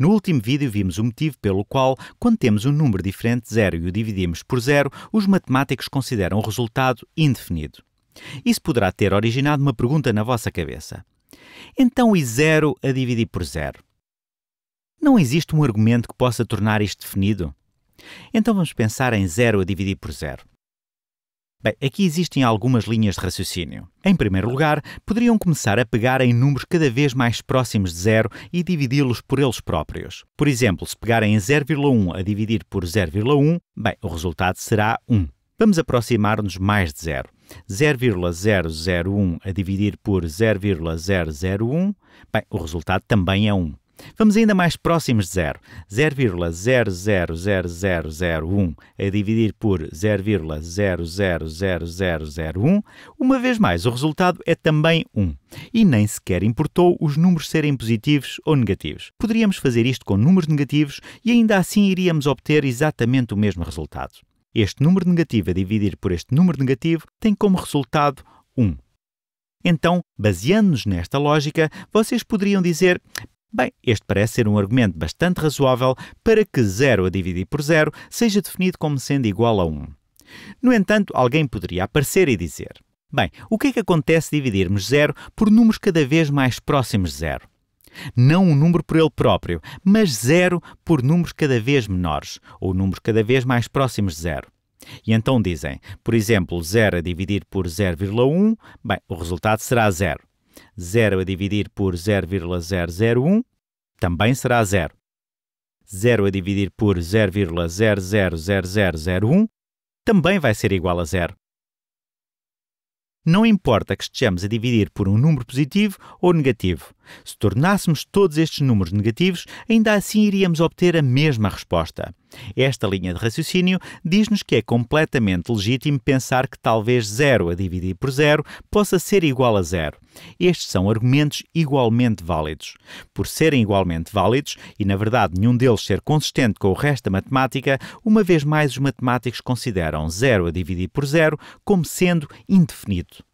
No último vídeo vimos o motivo pelo qual, quando temos um número diferente de zero e o dividimos por zero, os matemáticos consideram o resultado indefinido. Isso poderá ter originado uma pergunta na vossa cabeça. Então, e zero a dividir por zero? Não existe um argumento que possa tornar isto definido? Então vamos pensar em zero a dividir por zero. Bem, aqui existem algumas linhas de raciocínio. Em primeiro lugar, poderiam começar a pegar em números cada vez mais próximos de zero e dividi-los por eles próprios. Por exemplo, se pegarem 0,1 a dividir por 0,1, bem, o resultado será 1. Vamos aproximar-nos mais de zero. 0,001 a dividir por 0,001, bem, o resultado também é 1. Vamos ainda mais próximos de zero. 0,000001 a dividir por 0,000001. Uma vez mais, o resultado é também 1. E nem sequer importou os números serem positivos ou negativos. Poderíamos fazer isto com números negativos e ainda assim iríamos obter exatamente o mesmo resultado. Este número negativo a dividir por este número negativo tem como resultado 1. Então, baseando-nos nesta lógica, vocês poderiam dizer: Bem, este parece ser um argumento bastante razoável para que 0 a dividir por 0 seja definido como sendo igual a 1. No entanto, alguém poderia aparecer e dizer: Bem, o que é que acontece se dividirmos 0 por números cada vez mais próximos de 0? Não um número por ele próprio, mas 0 por números cada vez menores, ou números cada vez mais próximos de 0. E então dizem, por exemplo, 0 a dividir por 0,1, bem, o resultado será 0. 0 a dividir por 0,001 também será 0. 0 a dividir por 0,000001 também vai ser igual a 0. Não importa que estejamos a dividir por um número positivo ou negativo. Se tornássemos todos estes números negativos, ainda assim iríamos obter a mesma resposta. Esta linha de raciocínio diz-nos que é completamente legítimo pensar que talvez zero a dividir por zero possa ser igual a zero. Estes são argumentos igualmente válidos. Por serem igualmente válidos, e na verdade nenhum deles ser consistente com o resto da matemática, uma vez mais os matemáticos consideram zero a dividir por zero como sendo indefinido.